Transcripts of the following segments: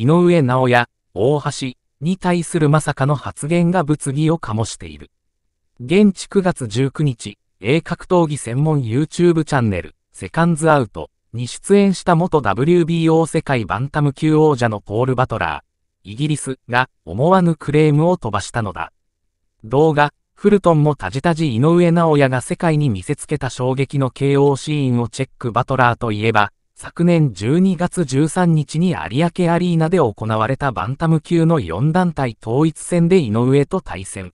井上直也、大橋に対するまさかの発言が物議を醸している。現地9月19日、英格闘技専門 YouTube チャンネル、セカンズアウトに出演した元 WBO 世界バンタム級王者のポール・バトラー、イギリスが思わぬクレームを飛ばしたのだ。動画、フルトンもたじたじ井上直也が世界に見せつけた衝撃の KO シーンをチェックバトラーといえば、昨年12月13日に有明アリーナで行われたバンタム級の4団体統一戦で井上と対戦。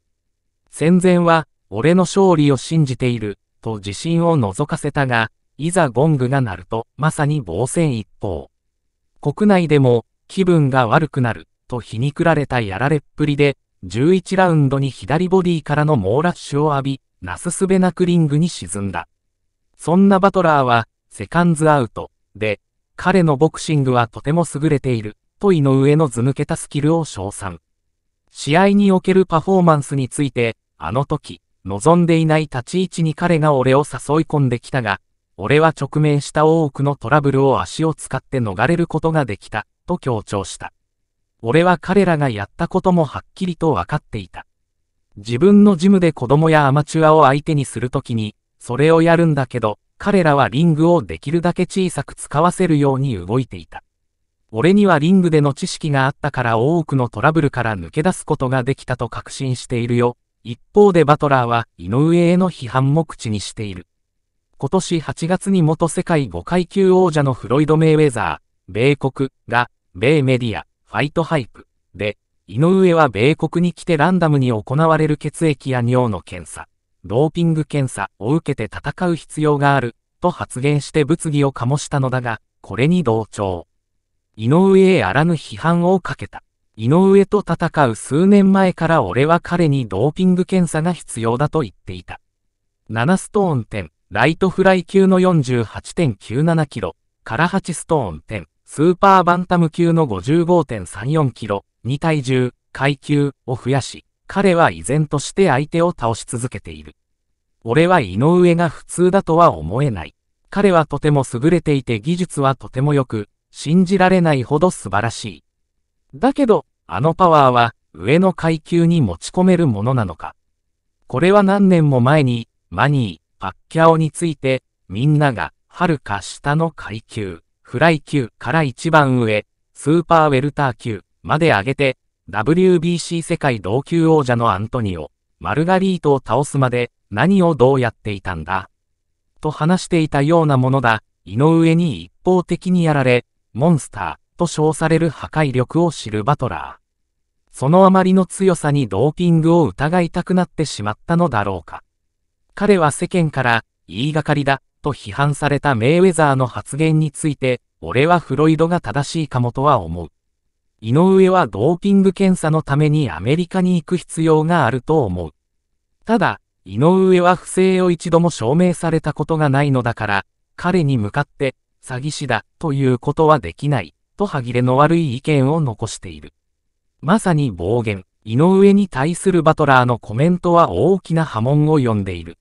戦前は、俺の勝利を信じている、と自信を覗かせたが、いざゴングが鳴ると、まさに防戦一方。国内でも、気分が悪くなる、と皮肉られたやられっぷりで、11ラウンドに左ボディからの猛ラッシュを浴び、なすすべなくリングに沈んだ。そんなバトラーは、セカンズアウト、で、彼のボクシングはとても優れている、と井上の図抜けたスキルを称賛。試合におけるパフォーマンスについて、あの時、望んでいない立ち位置に彼が俺を誘い込んできたが、俺は直面した多くのトラブルを足を使って逃れることができた、と強調した。俺は彼らがやったこともはっきりと分かっていた。自分のジムで子供やアマチュアを相手にするときに、それをやるんだけど、彼らはリングをできるだけ小さく使わせるように動いていた。俺にはリングでの知識があったから多くのトラブルから抜け出すことができたと確信しているよ。一方でバトラーは井上への批判も口にしている。今年8月に元世界5階級王者のフロイド・メイウェザー、米国が、米メディア、ファイトハイプで、井上は米国に来てランダムに行われる血液や尿の検査、ドーピング検査を受けて戦う必要がある、と発言して物議を醸したのだが、これに同調。井上へあらぬ批判をかけた。井上と戦う数年前から俺は彼にドーピング検査が必要だと言っていた。7ストーン10、ライトフライ級の48.97キロ、から8ストーン10、スーパーバンタム級の55.34キロ、2体重、階級を増やし、彼は依然として相手を倒し続けている。俺は井上が普通だとは思えない。彼はとても優れていて技術はとても良く、信じられないほど素晴らしい。だけど、あのパワーは上の階級に持ち込めるものなのか。これは何年も前に、マニー、パッキャオについて、みんなが、はるか下の階級、フライ級から一番上、スーパーウェルター級まで上げて、WBC 世界同級王者のアントニオ、マルガリートを倒すまで何をどうやっていたんだ。と話していたようなものだ、井上に一方的にやられ、モンスターと称される破壊力を知るバトラー。そのあまりの強さにドーピングを疑いたくなってしまったのだろうか。彼は世間から、言いがかりだ、と批判されたメイウェザーの発言について、俺はフロイドが正しいかもとは思う。井上はドーピング検査のためにアメリカに行く必要があると思う。ただ、井上は不正を一度も証明されたことがないのだから、彼に向かって、詐欺師だ、ということはできない、と歯切れの悪い意見を残している。まさに暴言、井上に対するバトラーのコメントは大きな波紋を呼んでいる。